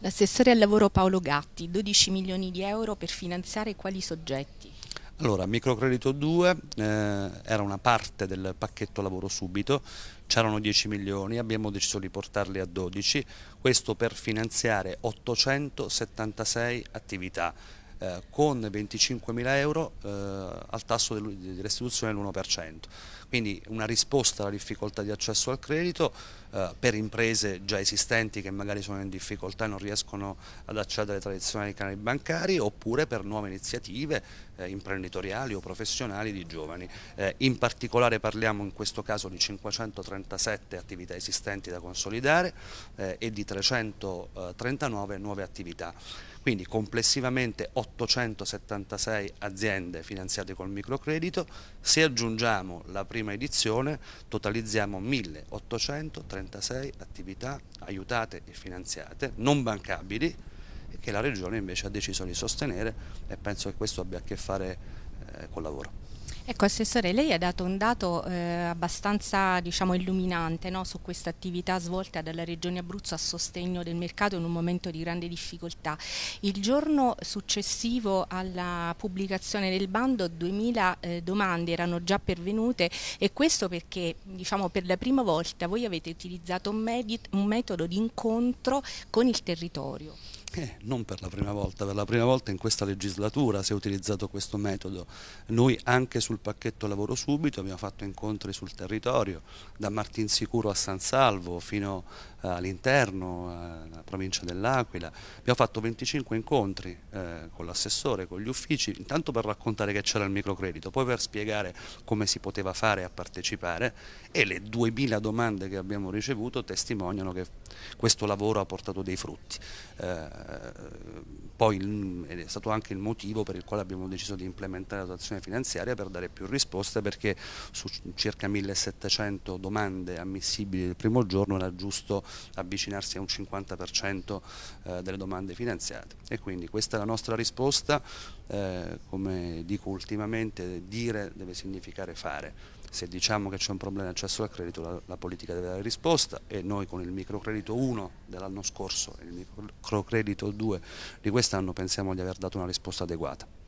L'assessore al lavoro Paolo Gatti, 12 milioni di euro per finanziare quali soggetti? Allora, microcredito 2 eh, era una parte del pacchetto lavoro subito, c'erano 10 milioni, abbiamo deciso di portarli a 12, questo per finanziare 876 attività eh, con 25.000 euro eh, al tasso di restituzione dell'1%. Quindi una risposta alla difficoltà di accesso al credito eh, per imprese già esistenti che magari sono in difficoltà e non riescono ad accedere ai tradizionali canali bancari oppure per nuove iniziative eh, imprenditoriali o professionali di giovani. Eh, in particolare parliamo in questo caso di 537 attività esistenti da consolidare eh, e di 339 nuove attività. Quindi complessivamente 876 aziende finanziate col microcredito, se aggiungiamo la prima edizione totalizziamo 1836 attività aiutate e finanziate, non bancabili, che la Regione invece ha deciso di sostenere e penso che questo abbia a che fare eh, col lavoro. Ecco Assessore, lei ha dato un dato eh, abbastanza diciamo, illuminante no? su questa attività svolta dalla Regione Abruzzo a sostegno del mercato in un momento di grande difficoltà. Il giorno successivo alla pubblicazione del bando 2000 eh, domande erano già pervenute e questo perché diciamo, per la prima volta voi avete utilizzato un, un metodo di incontro con il territorio. Eh, non per la prima volta, per la prima volta in questa legislatura si è utilizzato questo metodo. Noi anche sul pacchetto lavoro subito abbiamo fatto incontri sul territorio, da Martinsicuro a San Salvo fino all'interno, eh, nella provincia dell'Aquila. Abbiamo fatto 25 incontri eh, con l'assessore, con gli uffici, intanto per raccontare che c'era il microcredito, poi per spiegare come si poteva fare a partecipare e le 2000 domande che abbiamo ricevuto testimoniano che questo lavoro ha portato dei frutti. Eh, poi il, è stato anche il motivo per il quale abbiamo deciso di implementare la dotazione finanziaria per dare più risposte perché su circa 1700 domande ammissibili il primo giorno era giusto avvicinarsi a un 50% eh, delle domande finanziate e quindi questa è la nostra risposta, eh, come dico ultimamente dire deve significare fare, se diciamo che c'è un problema di accesso al credito la, la, politica deve dare risposta e noi con il microcredito 1 dell'anno scorso e il microcredito 2 di quest'anno pensiamo di aver dato una risposta adeguata.